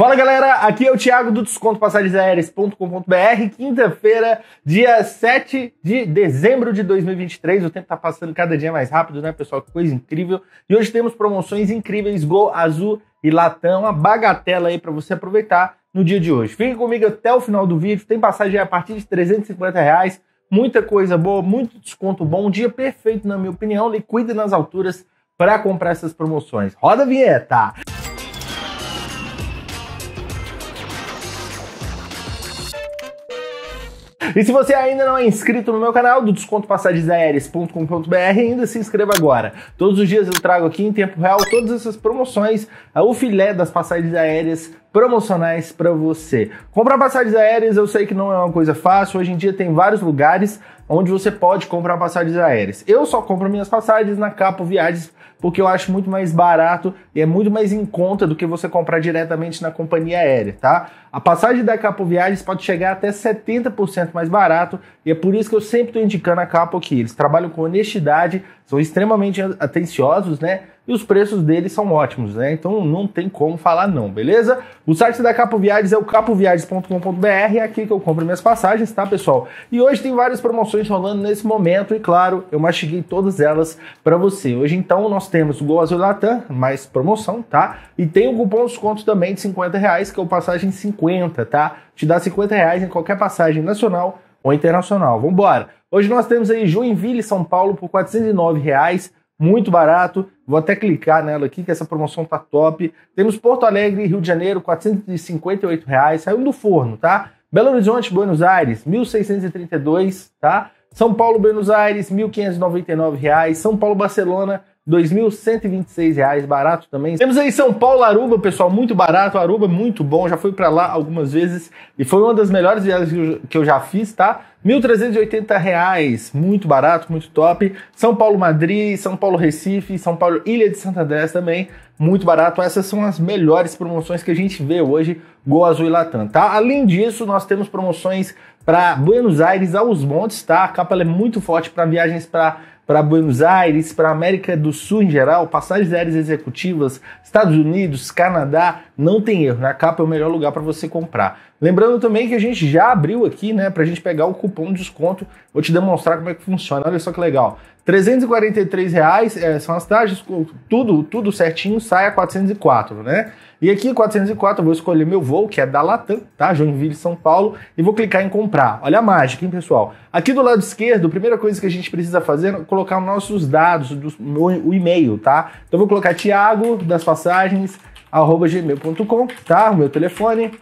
Fala galera, aqui é o Thiago do descontopassagemaéreas.com.br, quinta-feira, dia 7 de dezembro de 2023. O tempo tá passando cada dia mais rápido, né, pessoal? Que coisa incrível. E hoje temos promoções incríveis, Gol Azul e Latão, uma bagatela aí para você aproveitar no dia de hoje. Fique comigo até o final do vídeo, tem passagem a partir de 350 reais, muita coisa boa, muito desconto bom, um dia perfeito na minha opinião, liquida nas alturas para comprar essas promoções. Roda a vinheta! E se você ainda não é inscrito no meu canal do desconto passagens aéreas.com.br, ainda se inscreva agora. Todos os dias eu trago aqui em tempo real todas essas promoções, é o filé das passagens aéreas promocionais para você. Comprar passagens aéreas eu sei que não é uma coisa fácil, hoje em dia tem vários lugares onde você pode comprar passagens aéreas. Eu só compro minhas passagens na Capo Viagens porque eu acho muito mais barato e é muito mais em conta do que você comprar diretamente na companhia aérea, tá? A passagem da Capo Viagens pode chegar até 70% mais barato e é por isso que eu sempre estou indicando a Capo aqui. Eles trabalham com honestidade são extremamente atenciosos, né? E os preços deles são ótimos, né? Então não tem como falar não, beleza? O site da Capo Viagens é o capoviagens.com.br, é aqui que eu compro minhas passagens, tá, pessoal? E hoje tem várias promoções rolando nesse momento e claro, eu mastiguei todas elas para você. Hoje então nós temos o Gol Azul Latam, mais promoção, tá? E tem o cupom de desconto também de 50 reais, que é o passagem 50, tá? Te dá 50 reais em qualquer passagem nacional ou internacional. Vambora! Hoje nós temos aí Joinville, São Paulo, por R$ reais, muito barato. Vou até clicar nela aqui, que essa promoção tá top. Temos Porto Alegre, Rio de Janeiro, R$ reais, saiu do forno, tá? Belo Horizonte, Buenos Aires, 1.632, tá? São Paulo, Buenos Aires, R$ reais, São Paulo, Barcelona, R$ reais barato também. Temos aí São Paulo, Aruba, pessoal, muito barato. Aruba, muito bom. Já fui para lá algumas vezes e foi uma das melhores viagens que eu já fiz, tá? R$ 1.380, muito barato, muito top. São Paulo, Madrid, São Paulo, Recife, São Paulo, Ilha de Santa Andrés também, muito barato. Essas são as melhores promoções que a gente vê hoje, Gol Azul e Latam, tá? Além disso, nós temos promoções para Buenos Aires aos montes, tá? A capa é muito forte para viagens para para Buenos Aires, para a América do Sul em geral, passagens aéreas executivas, Estados Unidos, Canadá, não tem erro. Na né? capa é o melhor lugar para você comprar. Lembrando também que a gente já abriu aqui, né, para a gente pegar o cupom de desconto. Vou te demonstrar como é que funciona. Olha só que legal. 343 reais é, são as taxas, tudo, tudo certinho sai a 404, né? E aqui 404 eu vou escolher meu voo, que é da Latam, tá? Joinville, São Paulo, e vou clicar em comprar. Olha a mágica, hein, pessoal? Aqui do lado esquerdo, a primeira coisa que a gente precisa fazer é colocar nossos dados, do, o e-mail, tá? Então eu vou colocar Thiago das passagens arroba gmail.com, tá? O meu telefone,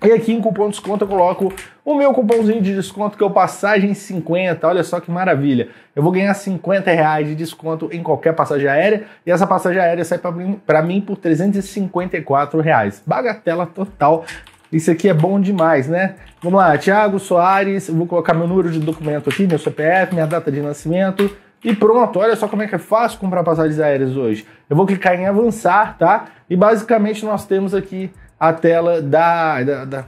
e aqui em cupom de desconto eu coloco o meu cupomzinho de desconto que é o passagem 50. Olha só que maravilha. Eu vou ganhar 50 reais de desconto em qualquer passagem aérea e essa passagem aérea sai para mim, mim por 354 reais. Bagatela total. Isso aqui é bom demais, né? Vamos lá, Thiago Soares, vou colocar meu número de documento aqui, meu CPF, minha data de nascimento e pronto. Olha só como é que é fácil comprar passagens aéreas hoje. Eu vou clicar em avançar, tá? E basicamente nós temos aqui a tela da, da, da.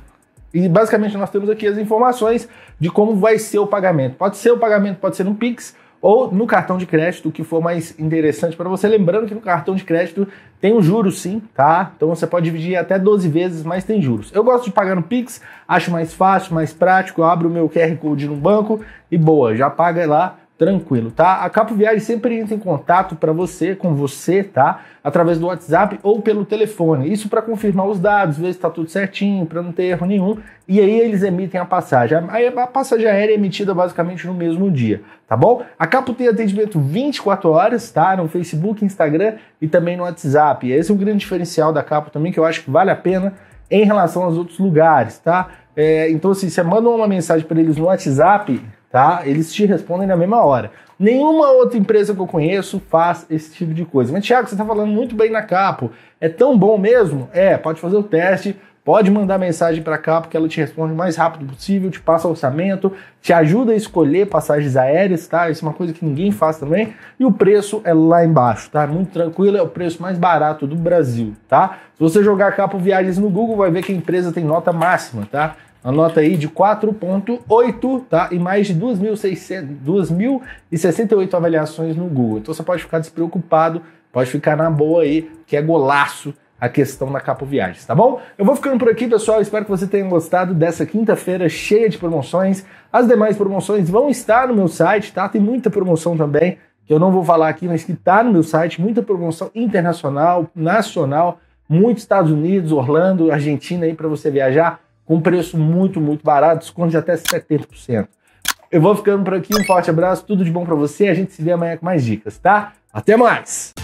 E basicamente nós temos aqui as informações de como vai ser o pagamento. Pode ser o pagamento, pode ser no Pix, ou no cartão de crédito, o que for mais interessante para você. Lembrando que no cartão de crédito tem um juros sim, tá? Então você pode dividir até 12 vezes, mas tem juros. Eu gosto de pagar no Pix, acho mais fácil, mais prático, eu abro o meu QR Code no banco e boa, já paga lá tranquilo, tá? A Capo Viagem sempre entra em contato para você, com você, tá? Através do WhatsApp ou pelo telefone. Isso para confirmar os dados, ver se está tudo certinho, para não ter erro nenhum. E aí eles emitem a passagem. A passagem aérea é emitida basicamente no mesmo dia, tá bom? A Capo tem atendimento 24 horas, tá? No Facebook, Instagram e também no WhatsApp. Esse é um grande diferencial da Capo também que eu acho que vale a pena em relação aos outros lugares, tá? É, então, assim, você manda uma mensagem para eles no WhatsApp, tá? Eles te respondem na mesma hora. Nenhuma outra empresa que eu conheço faz esse tipo de coisa. Mas, Thiago, você está falando muito bem na Capo. É tão bom mesmo? É, pode fazer o teste, pode mandar mensagem para a Capo que ela te responde o mais rápido possível, te passa orçamento, te ajuda a escolher passagens aéreas, tá? Isso é uma coisa que ninguém faz também. E o preço é lá embaixo, tá? Muito tranquilo, é o preço mais barato do Brasil, tá? Se você jogar Capo Viagens no Google, vai ver que a empresa tem nota máxima, tá? Anota aí de 4.8, tá? E mais de 2.068 avaliações no Google. Então você pode ficar despreocupado, pode ficar na boa aí, que é golaço a questão da Capo Viagens, tá bom? Eu vou ficando por aqui, pessoal. Espero que você tenha gostado dessa quinta-feira cheia de promoções. As demais promoções vão estar no meu site, tá? Tem muita promoção também, que eu não vou falar aqui, mas que tá no meu site, muita promoção internacional, nacional, muitos Estados Unidos, Orlando, Argentina aí para você viajar com um preço muito, muito barato, desconto de até 70%. Eu vou ficando por aqui, um forte abraço, tudo de bom para você, a gente se vê amanhã com mais dicas, tá? Até mais!